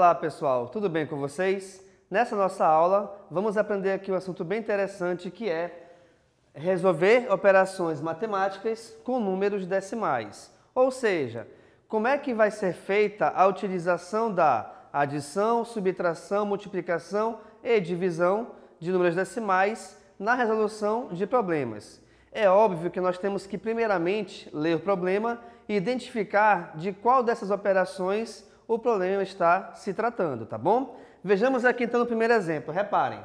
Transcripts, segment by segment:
Olá pessoal, tudo bem com vocês? Nessa nossa aula vamos aprender aqui um assunto bem interessante que é resolver operações matemáticas com números decimais. Ou seja, como é que vai ser feita a utilização da adição, subtração, multiplicação e divisão de números decimais na resolução de problemas. É óbvio que nós temos que primeiramente ler o problema e identificar de qual dessas operações o problema está se tratando, tá bom? Vejamos aqui então o primeiro exemplo. Reparem,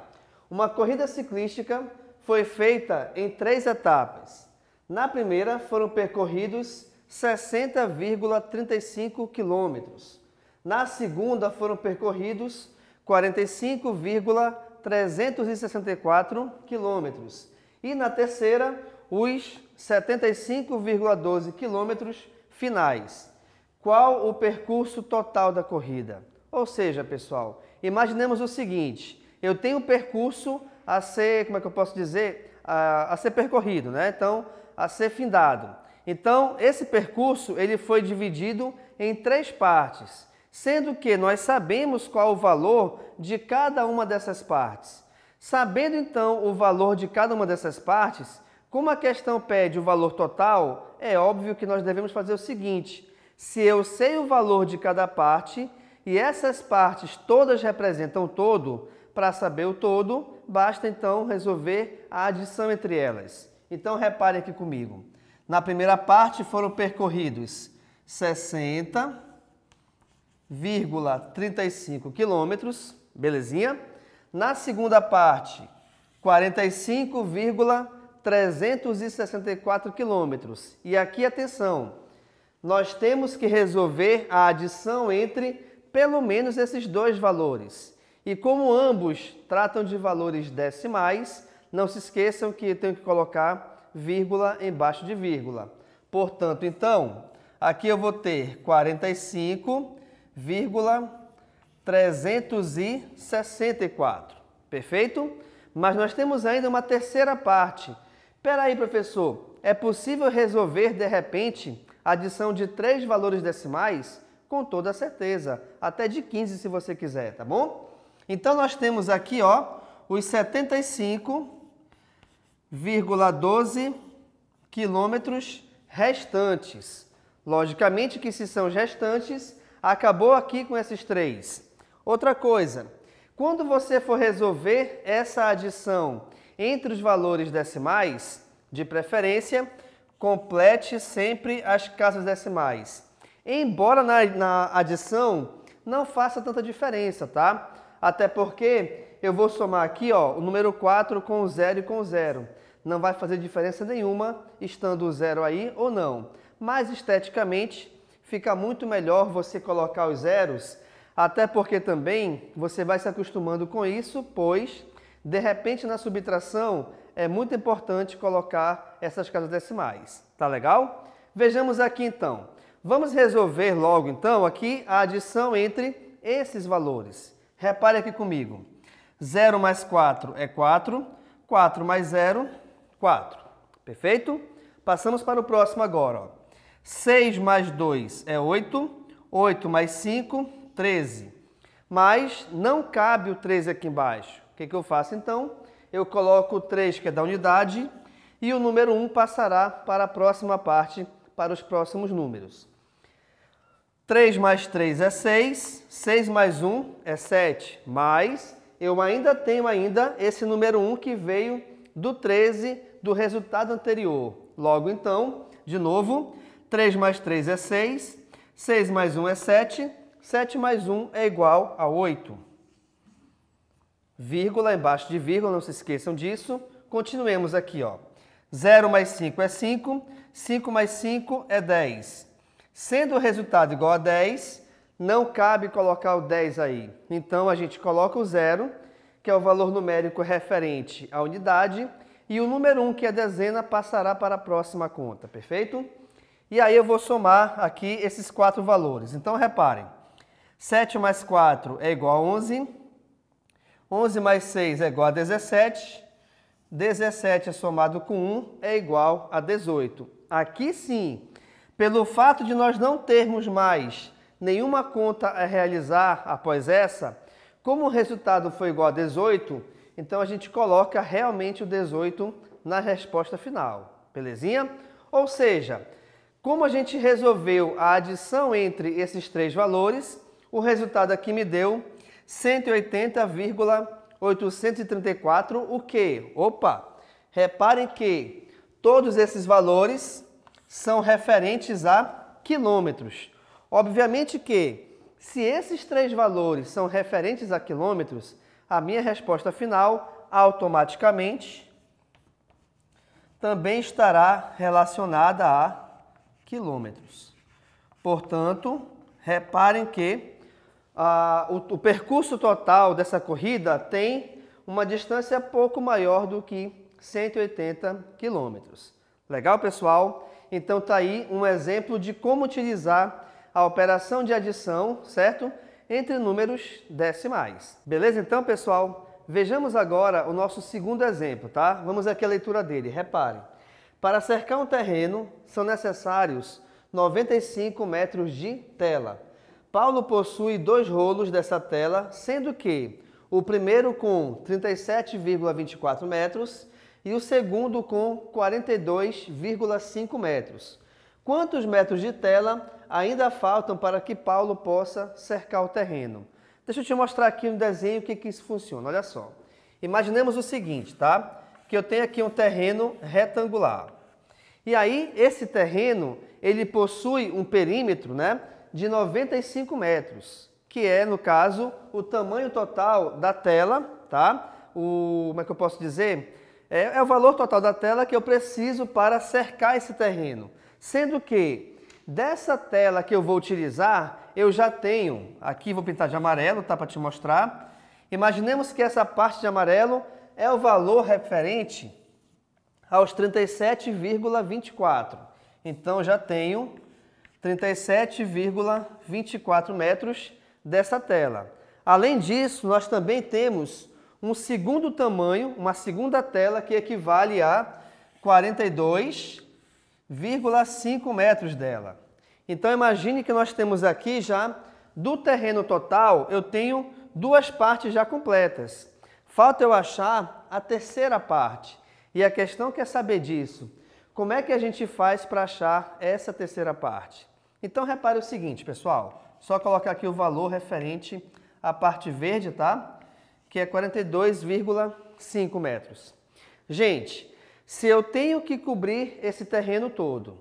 uma corrida ciclística foi feita em três etapas. Na primeira foram percorridos 60,35 quilômetros. Na segunda foram percorridos 45,364 quilômetros. E na terceira, os 75,12 quilômetros finais qual o percurso total da corrida. Ou seja, pessoal, imaginemos o seguinte: eu tenho um percurso a ser, como é que eu posso dizer, a, a ser percorrido, né? Então, a ser findado. Então, esse percurso ele foi dividido em três partes, sendo que nós sabemos qual o valor de cada uma dessas partes. Sabendo então o valor de cada uma dessas partes, como a questão pede o valor total, é óbvio que nós devemos fazer o seguinte: se eu sei o valor de cada parte e essas partes todas representam todo, para saber o todo, basta então resolver a adição entre elas. Então repare aqui comigo. Na primeira parte foram percorridos 60,35 quilômetros, belezinha? Na segunda parte, 45,364 quilômetros. E aqui, atenção, nós temos que resolver a adição entre pelo menos esses dois valores. E como ambos tratam de valores decimais, não se esqueçam que eu tenho que colocar vírgula embaixo de vírgula. Portanto, então, aqui eu vou ter 45,364, perfeito? Mas nós temos ainda uma terceira parte. Espera aí, professor, é possível resolver, de repente, adição de três valores decimais, com toda certeza, até de 15 se você quiser, tá bom? Então nós temos aqui, ó, os 75,12 quilômetros restantes. Logicamente que se são restantes, acabou aqui com esses três. Outra coisa, quando você for resolver essa adição entre os valores decimais, de preferência, Complete sempre as casas decimais. Embora na, na adição não faça tanta diferença, tá? Até porque eu vou somar aqui ó, o número 4 com 0 e com 0. Não vai fazer diferença nenhuma estando o 0 aí ou não. Mas esteticamente fica muito melhor você colocar os zeros, até porque também você vai se acostumando com isso, pois de repente na subtração é muito importante colocar essas casas decimais. Tá legal? Vejamos aqui então. Vamos resolver logo então aqui a adição entre esses valores. Repare aqui comigo. 0 mais 4 é 4, 4 mais 0, 4. Perfeito? Passamos para o próximo agora. Ó. 6 mais 2 é 8, 8 mais 5, 13. Mas não cabe o 13 aqui embaixo. O que, que eu faço então? eu coloco 3, que é da unidade, e o número 1 passará para a próxima parte, para os próximos números. 3 mais 3 é 6, 6 mais 1 é 7, mas eu ainda tenho ainda esse número 1 que veio do 13 do resultado anterior. Logo então, de novo, 3 mais 3 é 6, 6 mais 1 é 7, 7 mais 1 é igual a 8 vírgula embaixo de vírgula, não se esqueçam disso. Continuemos aqui, ó. 0 mais 5 é 5, 5 mais 5 é 10. Sendo o resultado igual a 10, não cabe colocar o 10 aí. Então, a gente coloca o 0, que é o valor numérico referente à unidade, e o número 1, que é dezena, passará para a próxima conta, perfeito? E aí eu vou somar aqui esses quatro valores. Então, reparem, 7 mais 4 é igual a 11, 11 mais 6 é igual a 17. 17 é somado com 1 é igual a 18. Aqui sim, pelo fato de nós não termos mais nenhuma conta a realizar após essa, como o resultado foi igual a 18, então a gente coloca realmente o 18 na resposta final, belezinha? Ou seja, como a gente resolveu a adição entre esses três valores, o resultado aqui me deu 180,834, o que? Opa! Reparem que todos esses valores são referentes a quilômetros. Obviamente que, se esses três valores são referentes a quilômetros, a minha resposta final, automaticamente, também estará relacionada a quilômetros. Portanto, reparem que ah, o, o percurso total dessa corrida tem uma distância pouco maior do que 180 quilômetros. Legal, pessoal? Então tá aí um exemplo de como utilizar a operação de adição, certo? Entre números decimais. Beleza então, pessoal? Vejamos agora o nosso segundo exemplo, tá? Vamos aqui à leitura dele. Reparem. Para cercar um terreno, são necessários 95 metros de tela. Paulo possui dois rolos dessa tela, sendo que o primeiro com 37,24 metros e o segundo com 42,5 metros. Quantos metros de tela ainda faltam para que Paulo possa cercar o terreno? Deixa eu te mostrar aqui no desenho o que, que isso funciona, olha só. Imaginemos o seguinte, tá? Que eu tenho aqui um terreno retangular. E aí, esse terreno, ele possui um perímetro, né? de 95 metros, que é, no caso, o tamanho total da tela, tá? O, como é que eu posso dizer? É, é o valor total da tela que eu preciso para cercar esse terreno. Sendo que dessa tela que eu vou utilizar, eu já tenho, aqui vou pintar de amarelo, tá? Para te mostrar. Imaginemos que essa parte de amarelo é o valor referente aos 37,24. Então já tenho 37,24 metros dessa tela. Além disso, nós também temos um segundo tamanho, uma segunda tela que equivale a 42,5 metros dela. Então imagine que nós temos aqui já, do terreno total, eu tenho duas partes já completas. Falta eu achar a terceira parte. E a questão quer saber disso. Como é que a gente faz para achar essa terceira parte? Então repare o seguinte, pessoal, só colocar aqui o valor referente à parte verde, tá? Que é 42,5 metros. Gente, se eu tenho que cobrir esse terreno todo,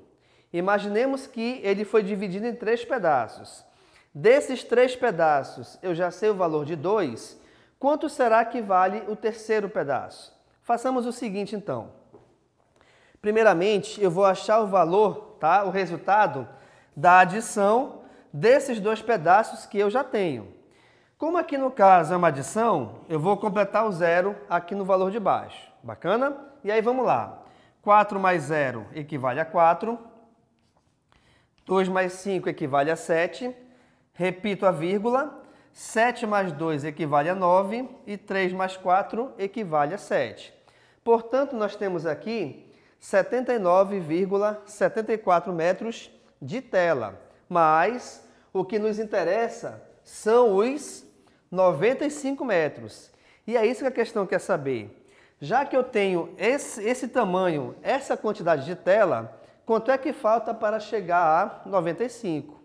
imaginemos que ele foi dividido em três pedaços. Desses três pedaços, eu já sei o valor de 2, quanto será que vale o terceiro pedaço? Façamos o seguinte, então. Primeiramente, eu vou achar o valor, tá? o resultado da adição desses dois pedaços que eu já tenho. Como aqui no caso é uma adição, eu vou completar o zero aqui no valor de baixo. Bacana? E aí vamos lá. 4 mais 0 equivale a 4. 2 mais 5 equivale a 7. Repito a vírgula. 7 mais 2 equivale a 9 e 3 mais 4 equivale a 7. Portanto, nós temos aqui 79,74 metros de tela. Mas o que nos interessa são os 95 metros. E é isso que a questão quer saber. Já que eu tenho esse, esse tamanho, essa quantidade de tela, quanto é que falta para chegar a 95?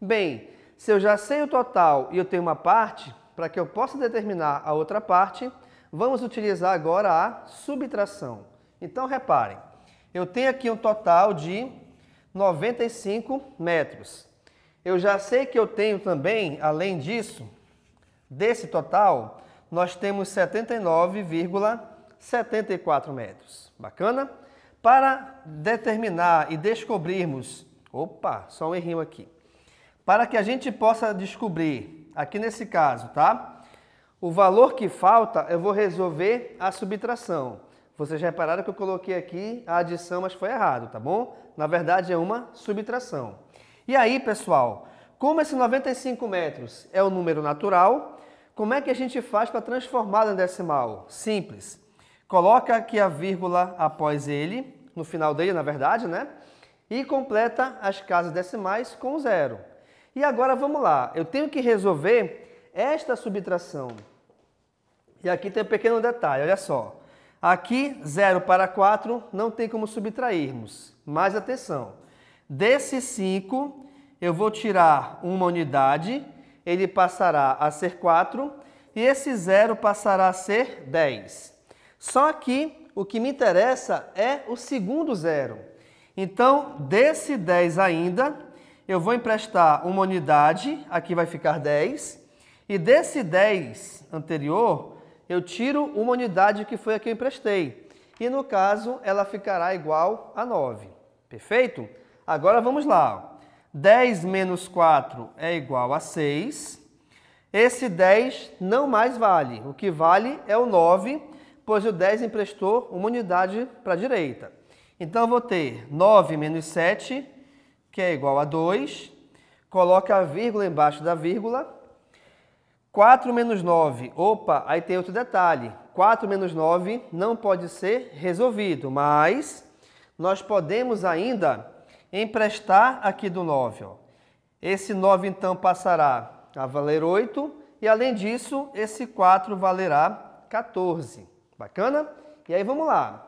Bem, se eu já sei o total e eu tenho uma parte, para que eu possa determinar a outra parte, vamos utilizar agora a subtração. Então, reparem, eu tenho aqui um total de 95 metros. Eu já sei que eu tenho também, além disso, desse total, nós temos 79,74 metros. Bacana? Para determinar e descobrirmos... Opa, só um errinho aqui. Para que a gente possa descobrir, aqui nesse caso, tá? O valor que falta, eu vou resolver a subtração. Vocês repararam que eu coloquei aqui a adição, mas foi errado, tá bom? Na verdade, é uma subtração. E aí, pessoal, como esse 95 metros é o um número natural, como é que a gente faz para transformá-lo em decimal? Simples. Coloca aqui a vírgula após ele, no final dele, na verdade, né? E completa as casas decimais com zero. E agora vamos lá, eu tenho que resolver esta subtração. E aqui tem um pequeno detalhe, olha só. Aqui, 0 para 4 não tem como subtrairmos, mas atenção, desse 5 eu vou tirar uma unidade, ele passará a ser 4 e esse 0 passará a ser 10. Só que o que me interessa é o segundo zero. Então, desse 10 ainda, eu vou emprestar uma unidade, aqui vai ficar 10, e desse 10 anterior, eu tiro uma unidade que foi a que eu emprestei. E no caso, ela ficará igual a 9. Perfeito? Agora vamos lá. 10 menos 4 é igual a 6. Esse 10 não mais vale. O que vale é o 9, pois o 10 emprestou uma unidade para a direita. Então, eu vou ter 9 menos 7, que é igual a 2. Coloque a vírgula embaixo da vírgula 4 menos 9, opa, aí tem outro detalhe. 4 menos 9 não pode ser resolvido, mas nós podemos ainda emprestar aqui do 9. Ó. Esse 9, então, passará a valer 8 e, além disso, esse 4 valerá 14. Bacana? E aí, vamos lá.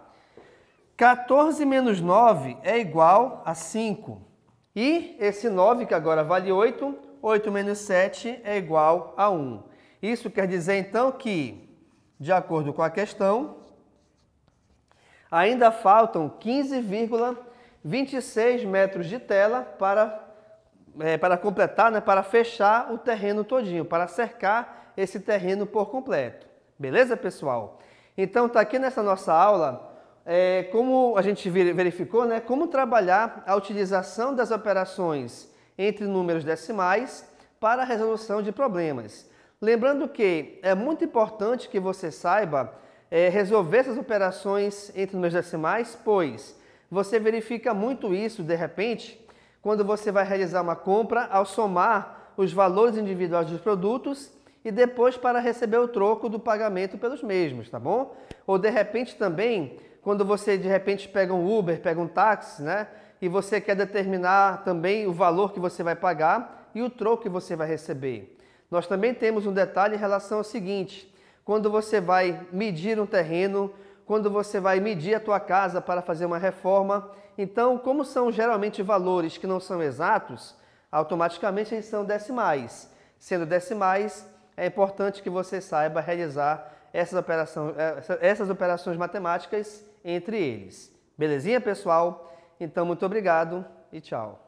14 menos 9 é igual a 5. E esse 9, que agora vale 8, 8 menos 7 é igual a 1. Isso quer dizer, então, que, de acordo com a questão, ainda faltam 15,26 metros de tela para, é, para completar, né, para fechar o terreno todinho, para cercar esse terreno por completo. Beleza, pessoal? Então, está aqui nessa nossa aula, é, como a gente verificou, né, como trabalhar a utilização das operações entre números decimais para a resolução de problemas. Lembrando que é muito importante que você saiba é, resolver essas operações entre números decimais, pois você verifica muito isso de repente quando você vai realizar uma compra ao somar os valores individuais dos produtos e depois para receber o troco do pagamento pelos mesmos, tá bom? Ou de repente também, quando você de repente pega um Uber, pega um táxi, né? e você quer determinar também o valor que você vai pagar e o troco que você vai receber. Nós também temos um detalhe em relação ao seguinte: quando você vai medir um terreno, quando você vai medir a tua casa para fazer uma reforma, então, como são geralmente valores que não são exatos, automaticamente eles são decimais. Sendo decimais, é importante que você saiba realizar essas, operação, eh, essas operações matemáticas entre eles. Belezinha, pessoal? Então, muito obrigado e tchau.